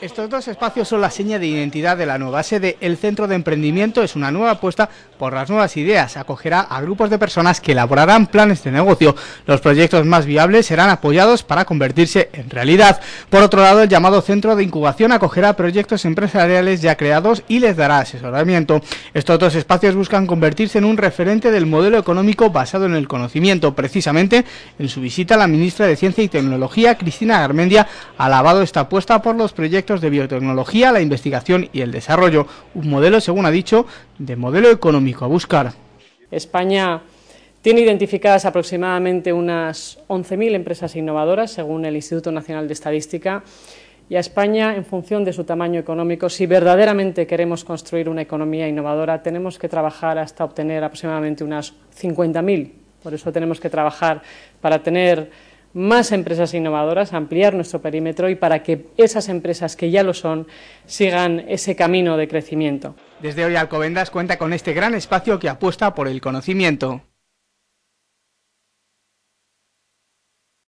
Estos dos espacios son la seña de identidad de la nueva sede. El Centro de Emprendimiento es una nueva apuesta por las nuevas ideas. Acogerá a grupos de personas que elaborarán planes de negocio. Los proyectos más viables serán apoyados para convertirse en realidad. Por otro lado, el llamado Centro de Incubación acogerá proyectos empresariales ya creados y les dará asesoramiento. Estos dos espacios buscan convertirse en un referente del modelo económico basado en el conocimiento. Precisamente, en su visita, la ministra de Ciencia y Tecnología, Cristina Garmendia, ha alabado esta apuesta por los proyectos de biotecnología, la investigación y el desarrollo. Un modelo, según ha dicho, de modelo económico a buscar. España tiene identificadas aproximadamente unas 11.000 empresas innovadoras, según el Instituto Nacional de Estadística, y a España, en función de su tamaño económico, si verdaderamente queremos construir una economía innovadora, tenemos que trabajar hasta obtener aproximadamente unas 50.000. Por eso tenemos que trabajar para tener más empresas innovadoras, ampliar nuestro perímetro y para que esas empresas que ya lo son sigan ese camino de crecimiento. Desde hoy Alcobendas cuenta con este gran espacio que apuesta por el conocimiento.